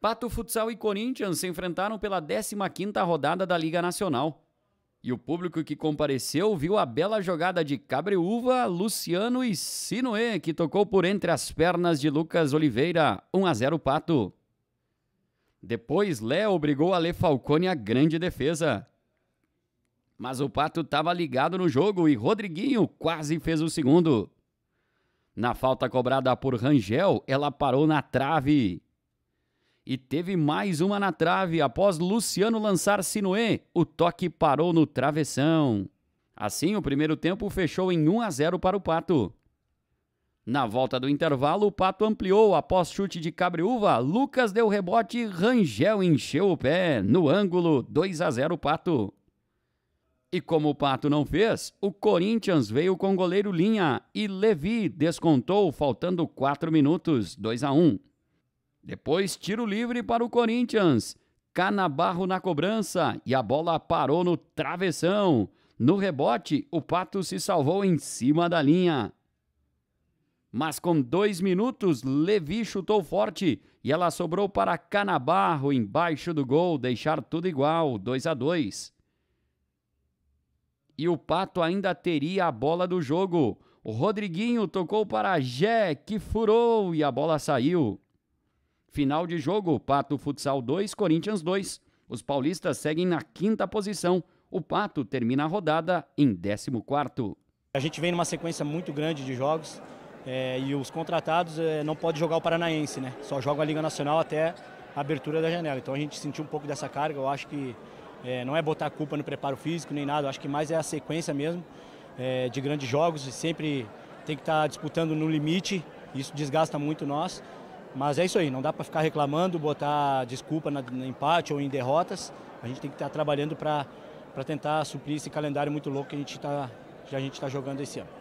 Pato Futsal e Corinthians se enfrentaram pela 15ª rodada da Liga Nacional. E o público que compareceu viu a bela jogada de Cabreúva, Luciano e Sinoé, que tocou por entre as pernas de Lucas Oliveira, 1 a 0 Pato. Depois, Léo obrigou a Le Falcone a grande defesa. Mas o Pato estava ligado no jogo e Rodriguinho quase fez o segundo. Na falta cobrada por Rangel, ela parou na trave e teve mais uma na trave após Luciano lançar Sinuê. O toque parou no travessão. Assim, o primeiro tempo fechou em 1 a 0 para o Pato. Na volta do intervalo, o Pato ampliou após chute de Cabriúva. Lucas deu rebote, Rangel encheu o pé. No ângulo, 2 a 0 Pato. E como o Pato não fez, o Corinthians veio com goleiro Linha e Levi descontou faltando 4 minutos, 2 a 1. Depois, tiro livre para o Corinthians. Canabarro na cobrança e a bola parou no travessão. No rebote, o Pato se salvou em cima da linha. Mas com dois minutos, Levi chutou forte e ela sobrou para Canabarro embaixo do gol, deixar tudo igual, 2 a 2. E o Pato ainda teria a bola do jogo. O Rodriguinho tocou para Jé, que furou e a bola saiu. Final de jogo: Pato Futsal 2, Corinthians 2. Os paulistas seguem na quinta posição. O Pato termina a rodada em 14. A gente vem numa sequência muito grande de jogos é, e os contratados é, não podem jogar o Paranaense, né? Só joga a Liga Nacional até a abertura da janela. Então a gente sentiu um pouco dessa carga. Eu acho que é, não é botar culpa no preparo físico nem nada. Eu acho que mais é a sequência mesmo de grandes jogos e sempre tem que estar tá disputando no limite. Isso desgasta muito nós. Mas é isso aí, não dá para ficar reclamando, botar desculpa na, no empate ou em derrotas. A gente tem que estar tá trabalhando para tentar suprir esse calendário muito louco que a gente está tá jogando esse ano.